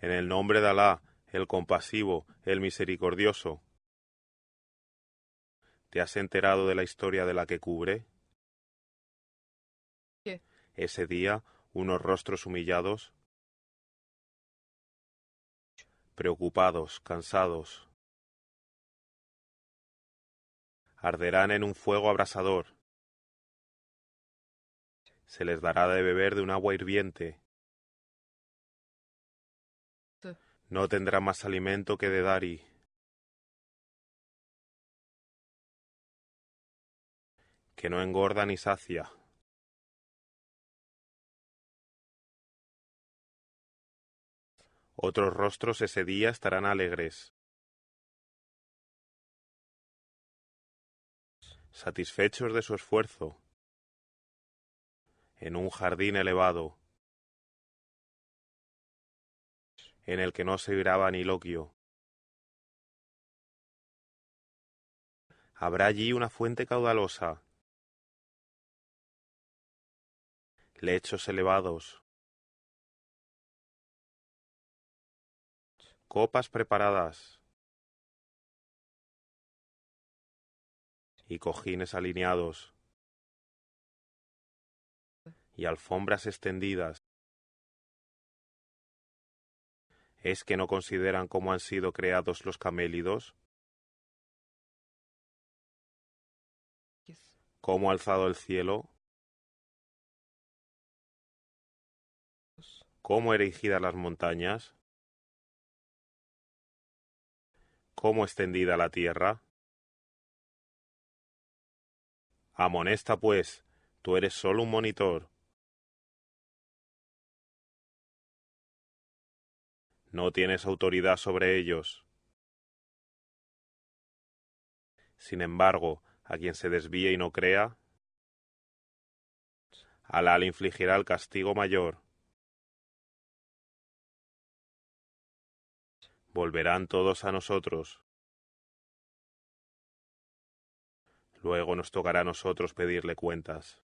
En el nombre de Alá, el compasivo, el misericordioso. ¿Te has enterado de la historia de la que cubre? Ese día, unos rostros humillados, preocupados, cansados, arderán en un fuego abrasador. Se les dará de beber de un agua hirviente. no tendrá más alimento que de Dari. que no engorda ni sacia. Otros rostros ese día estarán alegres, satisfechos de su esfuerzo, en un jardín elevado. en el que no se graba ni loquio. Habrá allí una fuente caudalosa, lechos elevados, copas preparadas y cojines alineados y alfombras extendidas. ¿Es que no consideran cómo han sido creados los camélidos? ¿Cómo ha alzado el cielo? ¿Cómo erigidas las montañas? ¿Cómo extendida la tierra? Amonesta, pues, tú eres solo un monitor, no tienes autoridad sobre ellos. Sin embargo, a quien se desvíe y no crea, Alá le infligirá el castigo mayor. Volverán todos a nosotros. Luego nos tocará a nosotros pedirle cuentas.